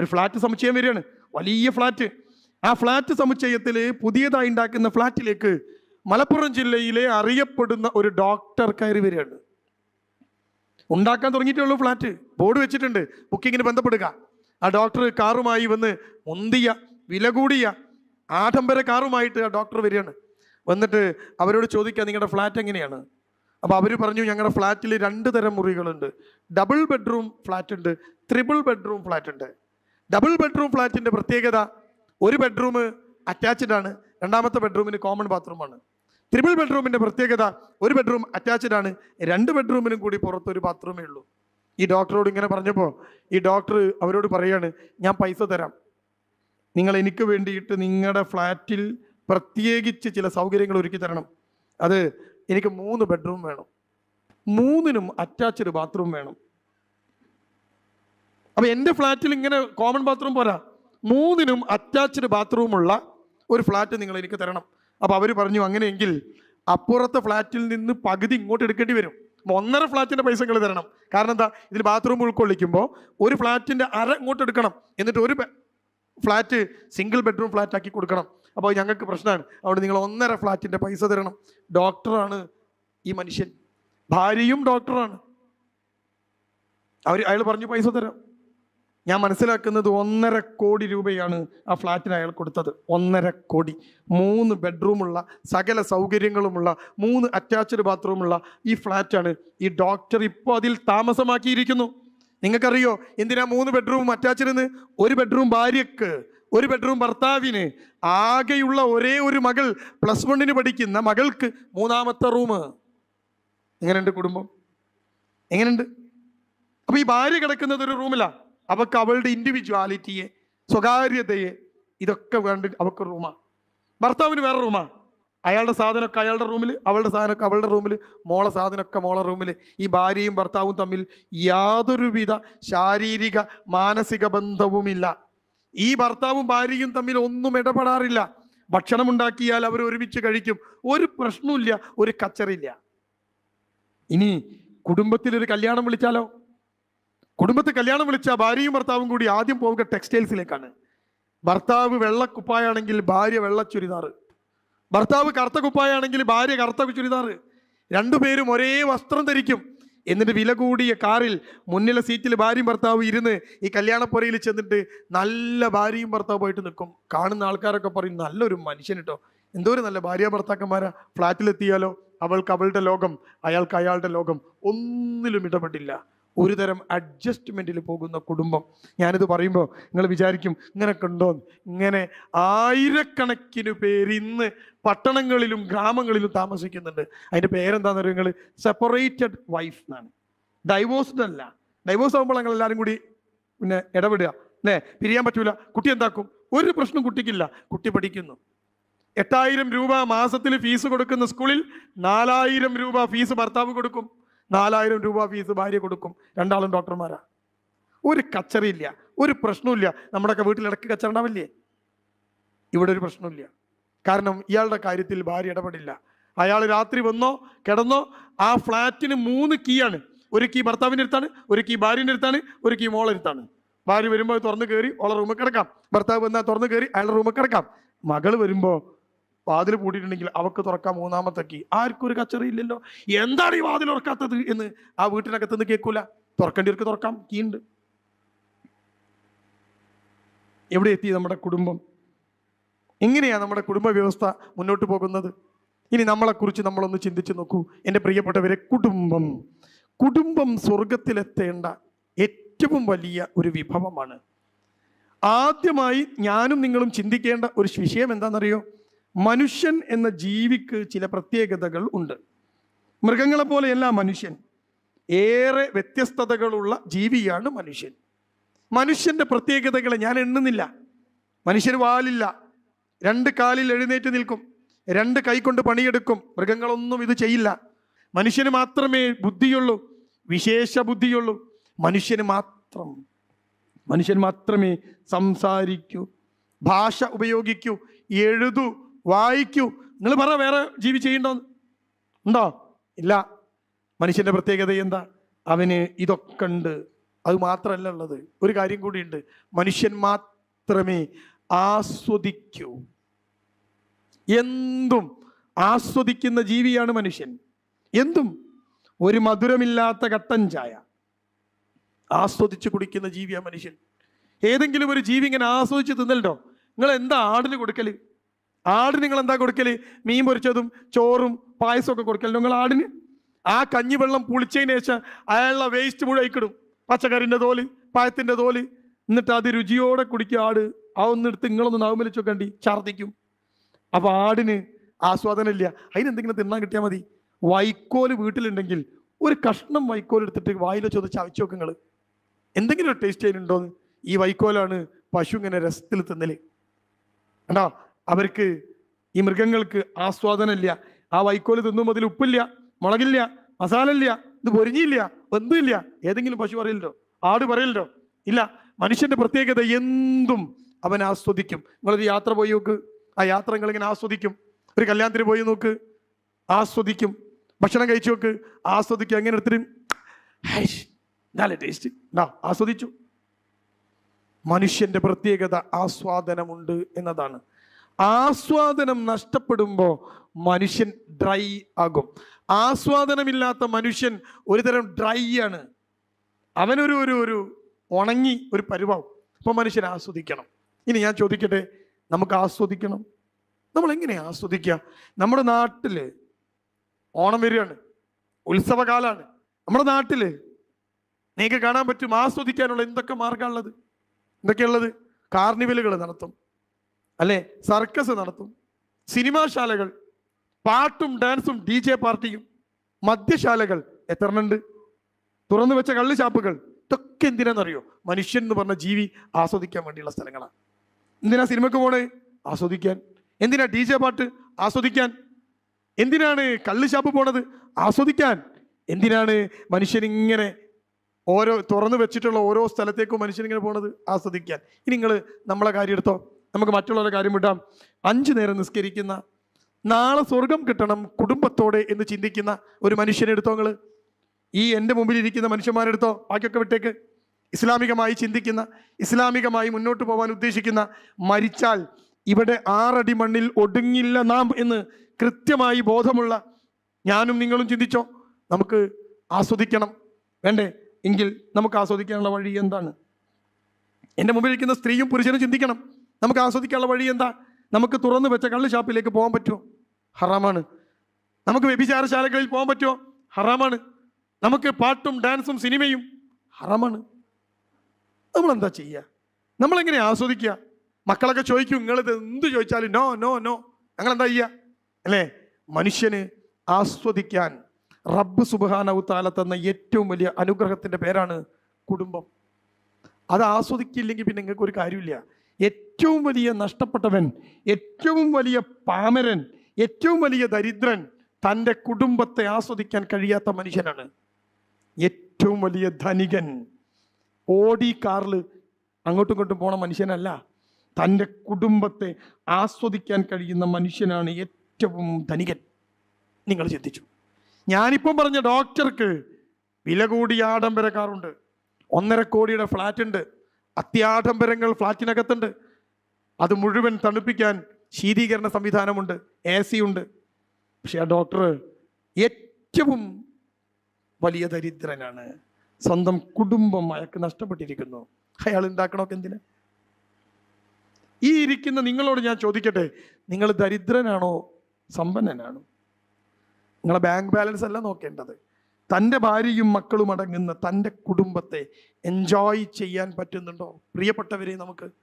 ഒരു ഫ്ലാറ്റ് സമുച്ചയം വരികയാണ് വലിയ ഫ്ലാറ്റ് ആ ഫ്ലാറ്റ് സമുച്ചയത്തിൽ പുതിയതായി ഉണ്ടാക്കുന്ന ഫ്ലാറ്റിലേക്ക് മലപ്പുറം ജില്ലയിലെ അറിയപ്പെടുന്ന ഒരു ഡോക്ടർ കയറി വരികയാണ് ഉണ്ടാക്കാൻ ഉള്ളൂ ഫ്ലാറ്റ് ബോർഡ് വെച്ചിട്ടുണ്ട് ബുക്കിങ്ങിന് ബന്ധപ്പെടുക ആ ഡോക്ടർ കാറുമായി വന്ന് മുന്തിയ വില കൂടിയ ആഡംബര കാറുമായിട്ട് ആ ഡോക്ടർ വരികയാണ് വന്നിട്ട് അവരോട് ചോദിക്കുക നിങ്ങളുടെ ഫ്ലാറ്റ് എങ്ങനെയാണ് അപ്പോൾ അവർ പറഞ്ഞു ഞങ്ങളുടെ ഫ്ലാറ്റിൽ രണ്ട് തരം മുറികളുണ്ട് ഡബിൾ ബെഡ്റൂം ഫ്ലാറ്റ് ഉണ്ട് ത്രിബിൾ ബെഡ്റൂം ഫ്ലാറ്റ് ഉണ്ട് ഡബിൾ ബെഡ്റൂം ഫ്ലാറ്റിൻ്റെ പ്രത്യേകത ഒരു ബെഡ്റൂം അറ്റാച്ച്ഡ് ആണ് രണ്ടാമത്തെ ബെഡ്റൂമിന് കോമൺ ബാത്റൂമാണ് ത്രിപിൾ ബെഡ്റൂമിൻ്റെ പ്രത്യേകത ഒരു ബെഡ്റൂം അറ്റാച്ച്ഡ് ആണ് രണ്ട് ബെഡ്റൂമിനും കൂടി പുറത്തൊരു ബാത്റൂമേ ഉള്ളൂ ഈ ഡോക്ടറോട് ഇങ്ങനെ പറഞ്ഞപ്പോൾ ഈ ഡോക്ടർ അവരോട് പറയാണ് ഞാൻ പൈസ തരാം നിങ്ങൾ എനിക്ക് വേണ്ടിയിട്ട് നിങ്ങളുടെ ഫ്ലാറ്റിൽ പ്രത്യേകിച്ച് ചില സൗകര്യങ്ങൾ ഒരുക്കി തരണം അത് എനിക്ക് മൂന്ന് ബെഡ്റൂം വേണം മൂന്നിനും അറ്റാച്ച്ഡ് ബാത്റൂം വേണം അപ്പോൾ എൻ്റെ ഫ്ലാറ്റിൽ ഇങ്ങനെ കോമൺ ബാത്റൂം പോരാ മൂന്നിനും അറ്റാച്ച്ഡ് ബാത്റൂമുള്ള ഒരു ഫ്ലാറ്റ് നിങ്ങൾ എനിക്ക് തരണം അപ്പോൾ അവർ പറഞ്ഞു അങ്ങനെയെങ്കിൽ അപ്പുറത്തെ ഫ്ലാറ്റിൽ നിന്ന് പകുതി ഇങ്ങോട്ട് എടുക്കേണ്ടി വരും ഒന്നര ഫ്ലാറ്റിൻ്റെ പൈസ നിങ്ങൾ തരണം കാരണം എന്താ ഇതിൽ ബാത്റൂം ഉൾക്കൊള്ളിക്കുമ്പോൾ ഒരു ഫ്ലാറ്റിൻ്റെ അര ഇങ്ങോട്ട് എടുക്കണം എന്നിട്ട് ഒരു ഫ്ലാറ്റ് സിംഗിൾ ബെഡ്റൂം ഫ്ലാറ്റ് ആക്കി കൊടുക്കണം അപ്പോൾ ഞങ്ങൾക്ക് പ്രശ്നമാണ് അവിടെ നിങ്ങൾ ഒന്നര ഫ്ലാറ്റിൻ്റെ പൈസ തരണം ഡോക്ടറാണ് ഈ മനുഷ്യൻ ഭാര്യയും ഡോക്ടറാണ് അവർ അയാൾ പറഞ്ഞു പൈസ തരാം ഞാൻ മനസ്സിലാക്കുന്നത് ഒന്നര കോടി രൂപയാണ് ആ ഫ്ലാറ്റിന് അയാൾ കൊടുത്തത് ഒന്നര കോടി മൂന്ന് ബെഡ്റൂമുള്ള സകല സൗകര്യങ്ങളുമുള്ള മൂന്ന് അറ്റാച്ച്ഡ് ബാത്റൂമുള്ള ഈ ഫ്ലാറ്റാണ് ഈ ഡോക്ടർ ഇപ്പോൾ അതിൽ താമസമാക്കിയിരിക്കുന്നു നിങ്ങൾക്കറിയോ എന്തിനാ മൂന്ന് ബെഡ്റൂം അറ്റാച്ചിരുന്ന് ഒരു ബെഡ്റൂം ഭാര്യക്ക് ഒരു ബെഡ്റൂം ഭർത്താവിന് ആകെയുള്ള ഒരേ ഒരു മകൾ പ്ലസ് വണ്ണിന് പഠിക്കുന്ന മകൾക്ക് മൂന്നാമത്തെ റൂം എങ്ങനെയുണ്ട് കുടുംബം എങ്ങനെയുണ്ട് അപ്പോൾ ഈ ഭാര്യ കിടക്കുന്നത് ഒരു റൂമിലാണ് അവൾക്ക് അവളുടെ ഇൻഡിവിജ്വാലിറ്റിയെ സ്വകാര്യതയെ ഇതൊക്കെ വേണ്ട അവൾക്ക് റൂമാണ് ഭർത്താവിന് വേറെ റൂമാണ് അയാളുടെ സാധനമൊക്കെ അയാളുടെ റൂമിൽ അവളുടെ സാധനമൊക്കെ അവളുടെ റൂമിൽ മോളെ സാധനമൊക്കെ മോളെ റൂമിൽ ഈ ഭാര്യയും ഭർത്താവും തമ്മിൽ യാതൊരുവിധ ശാരീരിക മാനസിക ബന്ധവുമില്ല ഈ ഭർത്താവും ഭാര്യയും തമ്മിൽ ഒന്നും ഇടപെടാറില്ല ഭക്ഷണം ഉണ്ടാക്കിയാൽ അവർ ഒരുമിച്ച് കഴിക്കും ഒരു പ്രശ്നമില്ല ഒരു കച്ചറില്ല ഇനി കുടുംബത്തിൽ ഒരു കല്യാണം വിളിച്ചാലോ കുടുംബത്തെ കല്യാണം വിളിച്ച ഭാര്യയും ഭർത്താവും കൂടി ആദ്യം പോവുക ടെക്സ്റ്റൈൽസിലേക്കാണ് ഭർത്താവ് വെള്ള കുപ്പായാണെങ്കിൽ ഭാര്യ വെള്ള ചുരിദാർ ഭർത്താവ് കറുത്ത കുപ്പായാണെങ്കിൽ ഭാര്യ കറുത്ത ചുരിദാർ രണ്ടുപേരും ഒരേ വസ്ത്രം ധരിക്കും എന്നിട്ട് വില കൂടിയ കാറിൽ മുന്നിലെ സീറ്റിൽ ഭാര്യയും ഭർത്താവ് ഇരുന്ന് ഈ കല്യാണപ്പുരയിൽ ചെന്നിട്ട് നല്ല ഭാര്യയും പോയിട്ട് നിൽക്കും കാണുന്ന ആൾക്കാരൊക്കെ പറയും നല്ലൊരു മനുഷ്യൻ കേട്ടോ ഒരു നല്ല ഭാര്യ ഭർത്താക്കന്മാരാ ഫ്ളാറ്റിലെത്തിയാലോ അവൾക്ക് അവളുടെ ലോകം അയാൾക്ക് അയാളുടെ ലോകം ഒന്നിലും ഇടപെട്ടില്ല ഒരു തരം അഡ്ജസ്റ്റ്മെൻറ്റിൽ പോകുന്ന കുടുംബം ഞാനിത് പറയുമ്പോൾ നിങ്ങൾ വിചാരിക്കും ഇങ്ങനെയൊക്കെ ഉണ്ടോ ഇങ്ങനെ ആയിരക്കണക്കിന് പേര് ഇന്ന് പട്ടണങ്ങളിലും ഗ്രാമങ്ങളിലും താമസിക്കുന്നുണ്ട് അതിൻ്റെ പേരെന്താണെന്ന് പറയുക നിങ്ങൾ സെപ്പറേറ്റഡ് വൈഫ് എന്നാണ് ഡൈവോഴ്സ്ഡ് അല്ല ഡൈവോഴ്സ് ആകുമ്പോൾ ഞങ്ങൾ എല്ലാവരും കൂടി പിന്നെ ഇടപെടുക അല്ലേ പിരിയാൻ പറ്റൂല കുട്ടി എന്താക്കും ഒരു പ്രശ്നം കുട്ടിക്കില്ല കുട്ടി പഠിക്കുന്നു എട്ടായിരം രൂപ മാസത്തിൽ ഫീസ് കൊടുക്കുന്ന സ്കൂളിൽ നാലായിരം രൂപ ഫീസ് ഭർത്താവ് കൊടുക്കും നാലായിരം രൂപ ഫീസ് ഭാര്യ കൊടുക്കും രണ്ടാളും ഡോക്ടർമാരാ ഒരു കച്ചറിയില്ല ഒരു പ്രശ്നമില്ല നമ്മുടെയൊക്കെ വീട്ടിൽ ഇടയ്ക്ക് കച്ചറ ഉണ്ടാവില്ലേ ഇവിടെ ഒരു പ്രശ്നമില്ല കാരണം ഇയാളുടെ കാര്യത്തിൽ ഭാര്യ ഇടപെടില്ല അയാൾ രാത്രി വന്നോ കിടന്നോ ആ ഫ്ലാറ്റിന് മൂന്ന് കീയാണ് ഒരു കീ ഭർത്താവിൻ്റെ അടുത്താണ് ഒരു കീ ഭാര്യൻ്റെ അടുത്താണ് ഒരു കീ മോളെ അടുത്താണ് ഭാര്യ വരുമ്പോൾ തുറന്ന് കയറി ഓളെ റൂമിൽ കിടക്കാം ഭർത്താവ് വന്നാൽ തുറന്ന് കയറി അയാളുടെ റൂമിൽ കിടക്കാം മകൾ വരുമ്പോൾ വാതിൽ പൂട്ടിയിട്ടുണ്ടെങ്കിൽ അവക്ക് തുറക്കാം മൂന്നാമത്തെ കീ ആർക്കും ഒരു ഇല്ലല്ലോ എന്താണ് ഈ വാതിൽ തുറക്കാത്തത് എന്ന് ആ വീട്ടിനകത്ത് നിന്ന് കേൾക്കൂല തുറക്കേണ്ടിയവർക്ക് തുറക്കാം കീ ഉണ്ട് എവിടെ എത്തി നമ്മുടെ കുടുംബം എങ്ങനെയാണ് നമ്മുടെ കുടുംബ വ്യവസ്ഥ മുന്നോട്ട് പോകുന്നത് ഇനി നമ്മളെക്കുറിച്ച് നമ്മളൊന്ന് ചിന്തിച്ച് നോക്കൂ എൻ്റെ പ്രിയപ്പെട്ടവരെ കുടുംബം കുടുംബം സ്വർഗത്തിലെത്തേണ്ട ഏറ്റവും വലിയ ഒരു വിഭവമാണ് ആദ്യമായി ഞാനും നിങ്ങളും ചിന്തിക്കേണ്ട ഒരു വിഷയം എന്താണെന്നറിയോ മനുഷ്യൻ എന്ന ജീവിക്ക് ചില പ്രത്യേകതകൾ ഉണ്ട് മൃഗങ്ങളെ പോലെയല്ല മനുഷ്യൻ ഏറെ വ്യത്യസ്തതകളുള്ള ജീവിയാണ് മനുഷ്യൻ മനുഷ്യൻ്റെ പ്രത്യേകതകളെ ഞാൻ എണ്ണുന്നില്ല മനുഷ്യൻ വാലില്ല രണ്ട് കാലിൽ എഴുന്നേറ്റ് നിൽക്കും രണ്ട് കൈകൊണ്ട് പണിയെടുക്കും മൃഗങ്ങളൊന്നും ഇത് ചെയ്യില്ല മനുഷ്യന് മാത്രമേ ബുദ്ധിയുള്ളൂ വിശേഷ ബുദ്ധിയുള്ളൂ മനുഷ്യന് മാത്രം മനുഷ്യൻ മാത്രമേ സംസാരിക്കൂ ഭാഷ ഉപയോഗിക്കൂ എഴുതൂ വായിക്കൂ നിങ്ങൾ പറ വേറെ ജീവി ചെയ്യണ്ടോ ഉണ്ടോ ഇല്ല മനുഷ്യൻ്റെ പ്രത്യേകത എന്താ അവന് ഇതൊക്കെ ഉണ്ട് അത് മാത്രമല്ല ഉള്ളത് ഒരു കാര്യം കൂടിയുണ്ട് മനുഷ്യൻ മാത്രമേ ആസ്വദിക്കൂ എന്തും ആസ്വദിക്കുന്ന ജീവിയാണ് മനുഷ്യൻ എന്തും ഒരു മധുരമില്ലാത്ത കട്ടൻ ചായ ആസ്വദിച്ച് കുടിക്കുന്ന ജീവിയാണ് മനുഷ്യൻ ഏതെങ്കിലും ഒരു ജീവി ഇങ്ങനെ ആസ്വദിച്ച് തിന്നലോ നിങ്ങൾ എന്താ ആടിന് കൊടുക്കല് ആട് നിങ്ങൾ എന്താ കൊടുക്കൽ മീൻ പൊരിച്ചതും ചോറും പായസമൊക്കെ കൊടുക്കൽ നിങ്ങൾ ആടിന് ആ കഞ്ഞിവെള്ളം പുളിച്ചതിന് ശേഷം അയാളുടെ വേസ്റ്റ് മുഴുവൻ പച്ചക്കറിൻ്റെ തോല് പായത്തിന്റെ തോല് എന്നിട്ട് അത് രുചിയോടെ കുടിക്കുക ആട് ആ ഒന്നെടുത്ത് നിങ്ങളൊന്ന് നാവുമലിച്ച് കണ്ടി ഛർദ്ദിക്കും അപ്പോൾ ആടിന് ആസ്വാദനമില്ല എന്തെങ്കിലും തിന്നാൻ കിട്ടിയാൽ മതി വൈക്കോല് വീട്ടിലുണ്ടെങ്കിൽ ഒരു കഷ്ണം വൈക്കോൽ എടുത്തിട്ട് വായിൽ ചോദിച്ച് അവിച്ചു നോക്കുങ്ങൾ എന്തെങ്കിലും ഒരു ടേസ്റ്റ് അതിനുണ്ടോയെന്ന് ഈ വൈക്കോലാണ് പശു ഇങ്ങനെ രസത്തിൽ തിന്നല് കണ്ടോ അവർക്ക് ഈ മൃഗങ്ങൾക്ക് ആസ്വാദനമില്ല ആ വൈക്കോല് തിന്നും അതിൽ ഉപ്പില്ല മുളകില്ല മസാല ഇല്ല ഇത് പൊരിഞ്ഞില്ല ബന്ധമില്ല ഏതെങ്കിലും പശു പറയില്ലോ ആട് പറയില്ലോ ഇല്ല മനുഷ്യന്റെ പ്രത്യേകത എന്തും അവൻ ആസ്വദിക്കും നിങ്ങളൊരു യാത്ര പോയി നോക്ക് ആ യാത്ര നിങ്ങൾ ഇങ്ങനെ ആസ്വദിക്കും ഒരു കല്യാണത്തിന് പോയി നോക്ക് ആസ്വദിക്കും ഭക്ഷണം കഴിച്ചു നോക്ക് ആസ്വദിക്കും അങ്ങനെ എടുത്തിട്ട് നല്ല ടേസ്റ്റ് ഡാ ആസ്വദിച്ചു മനുഷ്യന്റെ പ്രത്യേകത ആസ്വാദനമുണ്ട് എന്നതാണ് ആസ്വാദനം നഷ്ടപ്പെടുമ്പോൾ മനുഷ്യൻ ഡ്രൈ ആകും ആസ്വാദനമില്ലാത്ത മനുഷ്യൻ ഒരുതരം ഡ്രൈ ആണ് അവനൊരു ഒരു ഒരു ഉണങ്ങി ഒരു പരുവാവും അപ്പോൾ മനുഷ്യൻ ആസ്വദിക്കണം ഇനി ഞാൻ ചോദിക്കട്ടെ നമുക്ക് ആസ്വദിക്കണം നമ്മൾ എങ്ങനെ ആസ്വദിക്കുക നമ്മുടെ നാട്ടിൽ ഓണം വരികയാണ് ഉത്സവകാലമാണ് നമ്മുടെ നാട്ടിൽ നിങ്ങൾക്ക് കാണാൻ പറ്റും ആസ്വദിക്കാനുള്ള എന്തൊക്കെ മാർഗമാണുള്ളത് എന്തൊക്കെയുള്ളത് കാർണിവലുകൾ നടത്തും അല്ലെ സർക്കസ് നടത്തും സിനിമാശാലകൾ പാട്ടും ഡാൻസും ഡി ജെ പാർട്ടിയും മദ്യശാലകൾ എത്രണ്ണുണ്ട് തുറന്നു വെച്ച കള്ളുചാപ്പുകൾ ഇതൊക്കെ എന്തിനാണെന്നറിയോ മനുഷ്യൻ എന്ന് പറഞ്ഞ ജീവി ആസ്വദിക്കാൻ വേണ്ടിയുള്ള സ്ഥലങ്ങളാണ് എന്തിനാ സിനിമക്ക് പോണേ ആസ്വദിക്കാൻ എന്തിനാ ഡി ജെ പാട്ട് ആസ്വദിക്കാൻ എന്തിനാണ് കള്ളുചാപ്പ് പോണത് ആസ്വദിക്കാൻ എന്തിനാണ് മനുഷ്യൻ ഇങ്ങനെ ഓരോ തുറന്നു വെച്ചിട്ടുള്ള ഓരോ സ്ഥലത്തേക്കും മനുഷ്യൻ ഇങ്ങനെ പോണത് ആസ്വദിക്കാൻ ഇനി നിങ്ങൾ നമ്മളെ കാര്യം എടുത്തോ നമുക്ക് മറ്റുള്ളവരെ കാര്യം വിടാം അഞ്ചു നേരം നിസ്കരിക്കുന്ന നാളെ സ്വർഗം കിട്ടണം കുടുംബത്തോടെ എന്ന് ചിന്തിക്കുന്ന ഒരു മനുഷ്യനെ എടുത്തോ നിങ്ങൾ ഈ എൻ്റെ മുമ്പിലിരിക്കുന്ന മനുഷ്യന്മാരെടുത്തോ ബാക്കിയൊക്കെ വിട്ടേക്ക് ഇസ്ലാമികമായി ചിന്തിക്കുന്ന ഇസ്ലാമികമായി മുന്നോട്ട് പോകാൻ ഉദ്ദേശിക്കുന്ന മരിച്ചാൽ ഇവിടെ ആറടി മണ്ണിൽ ഒടുങ്ങില്ല നാം എന്ന് കൃത്യമായി ബോധമുള്ള ഞാനും നിങ്ങളും ചിന്തിച്ചോ നമുക്ക് ആസ്വദിക്കണം വേണ്ടേ എങ്കിൽ നമുക്ക് ആസ്വദിക്കാനുള്ള വഴി എന്താണ് എൻ്റെ മുമ്പിലിരിക്കുന്ന സ്ത്രീയും പുരുഷനും ചിന്തിക്കണം നമുക്ക് ആസ്വദിക്കാനുള്ള വഴി എന്താ നമുക്ക് തുറന്നു വെച്ച കള്ളു ഷാപ്പിലേക്ക് പോകാൻ പറ്റുമോ ഹറാമാണ് നമുക്ക് വ്യഭിചാരശാലകളിൽ പോകാൻ പറ്റുമോ ഹറാമാണ് നമുക്ക് പാട്ടും ഡാൻസും സിനിമയും ഹറാമാണ് നമ്മളെന്താ ചെയ്യുക നമ്മളെങ്ങനെ ആസ്വദിക്കുക മക്കളൊക്കെ ചോദിക്കും നിങ്ങളിത് എന്ത് ചോദിച്ചാലും നോ നോ നോ ഞങ്ങൾ എന്താ ചെയ്യുക അല്ലേ മനുഷ്യന് ആസ്വദിക്കാൻ റബ്ബ് സുബാനവുത്താല തന്ന ഏറ്റവും വലിയ അനുഗ്രഹത്തിൻ്റെ പേരാണ് കുടുംബം അത് ആസ്വദിക്കില്ലെങ്കിൽ പിന്നെ നിങ്ങൾക്ക് ഒരു കാര്യമില്ല ഏറ്റവും വലിയ നഷ്ടപ്പെട്ടവൻ ഏറ്റവും വലിയ പാമരൻ ഏറ്റവും വലിയ ദരിദ്രൻ തൻ്റെ കുടുംബത്തെ ആസ്വദിക്കാൻ കഴിയാത്ത മനുഷ്യനാണ് ഏറ്റവും വലിയ ധനികൻ ഓടി കാറിൽ അങ്ങോട്ടും ഇങ്ങോട്ടും പോണ മനുഷ്യനല്ല തൻ്റെ കുടുംബത്തെ ആസ്വദിക്കാൻ കഴിയുന്ന മനുഷ്യനാണ് ഏറ്റവും ധനികൻ നിങ്ങൾ ചിന്തിച്ചു ഞാനിപ്പം പറഞ്ഞ ഡോക്ടർക്ക് വില കൂടിയ ആഡംബര കാറുണ്ട് ഒന്നര കോടിയുടെ ഫ്ലാറ്റ് ഉണ്ട് അത്യാഡംബരങ്ങൾ ഫ്ലാറ്റിനകത്തുണ്ട് അത് മുഴുവൻ തണുപ്പിക്കാൻ ശീതീകരണ സംവിധാനമുണ്ട് എ സി ഉണ്ട് പക്ഷെ ആ ഡോക്ടർ ഏറ്റവും വലിയ ദരിദ്രനാണ് സ്വന്തം കുടുംബം അയാൾക്ക് നഷ്ടപ്പെട്ടിരിക്കുന്നു അയാൾ ഉണ്ടാക്കണമൊക്കെ എന്തിന് ഈ ഇരിക്കുന്ന നിങ്ങളോട് ഞാൻ ചോദിക്കട്ടെ നിങ്ങൾ ദരിദ്രനാണോ സമ്പന്നനാണോ നിങ്ങളെ ബാങ്ക് ബാലൻസ് അല്ല നോക്കേണ്ടത് തൻ്റെ ഭാര്യയും മക്കളും അടങ്ങുന്ന തൻ്റെ കുടുംബത്തെ എൻജോയ് ചെയ്യാൻ പറ്റുന്നുണ്ടോ പ്രിയപ്പെട്ടവരെ നമുക്ക്